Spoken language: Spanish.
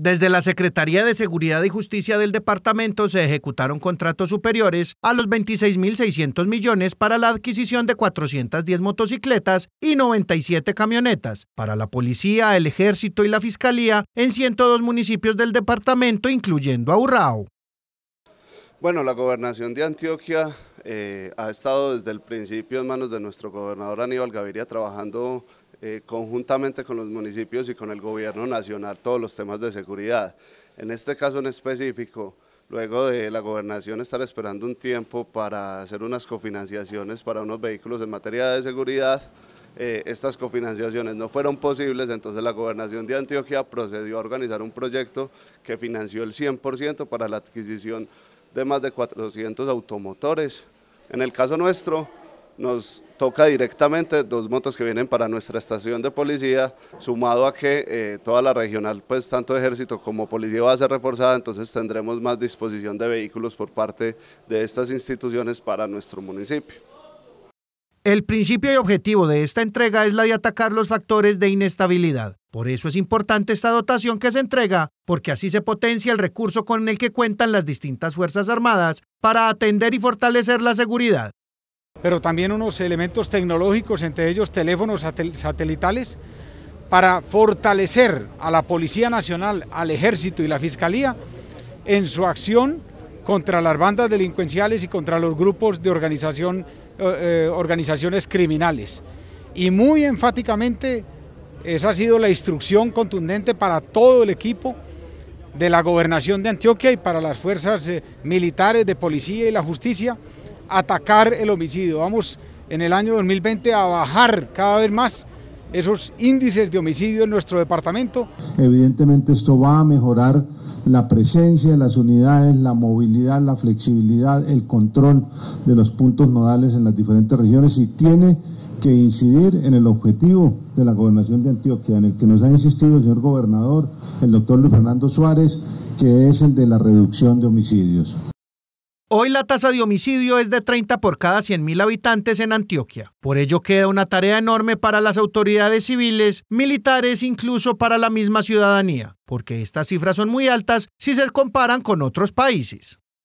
Desde la Secretaría de Seguridad y Justicia del departamento se ejecutaron contratos superiores a los 26.600 millones para la adquisición de 410 motocicletas y 97 camionetas para la policía, el ejército y la fiscalía en 102 municipios del departamento, incluyendo a Urrao. Bueno, la gobernación de Antioquia eh, ha estado desde el principio en manos de nuestro gobernador Aníbal Gaviria trabajando eh, conjuntamente con los municipios y con el gobierno nacional todos los temas de seguridad. En este caso en específico, luego de la gobernación estar esperando un tiempo para hacer unas cofinanciaciones para unos vehículos en materia de seguridad, eh, estas cofinanciaciones no fueron posibles, entonces la gobernación de Antioquia procedió a organizar un proyecto que financió el 100% para la adquisición de más de 400 automotores. En el caso nuestro, nos toca directamente dos motos que vienen para nuestra estación de policía, sumado a que eh, toda la regional, pues tanto ejército como policía va a ser reforzada, entonces tendremos más disposición de vehículos por parte de estas instituciones para nuestro municipio. El principio y objetivo de esta entrega es la de atacar los factores de inestabilidad. Por eso es importante esta dotación que se entrega, porque así se potencia el recurso con el que cuentan las distintas Fuerzas Armadas para atender y fortalecer la seguridad, pero también unos elementos tecnológicos, entre ellos teléfonos satelitales, para fortalecer a la Policía Nacional, al Ejército y la Fiscalía en su acción contra las bandas delincuenciales y contra los grupos de organización, eh, eh, organizaciones criminales. Y muy enfáticamente, esa ha sido la instrucción contundente para todo el equipo de la gobernación de Antioquia y para las fuerzas eh, militares de policía y la justicia atacar el homicidio. Vamos en el año 2020 a bajar cada vez más esos índices de homicidio en nuestro departamento. Evidentemente esto va a mejorar la presencia de las unidades, la movilidad, la flexibilidad, el control de los puntos nodales en las diferentes regiones y tiene que incidir en el objetivo de la gobernación de Antioquia, en el que nos ha insistido el señor gobernador, el doctor Luis Fernando Suárez, que es el de la reducción de homicidios. Hoy la tasa de homicidio es de 30 por cada 100.000 habitantes en Antioquia. Por ello queda una tarea enorme para las autoridades civiles, militares, incluso para la misma ciudadanía, porque estas cifras son muy altas si se comparan con otros países.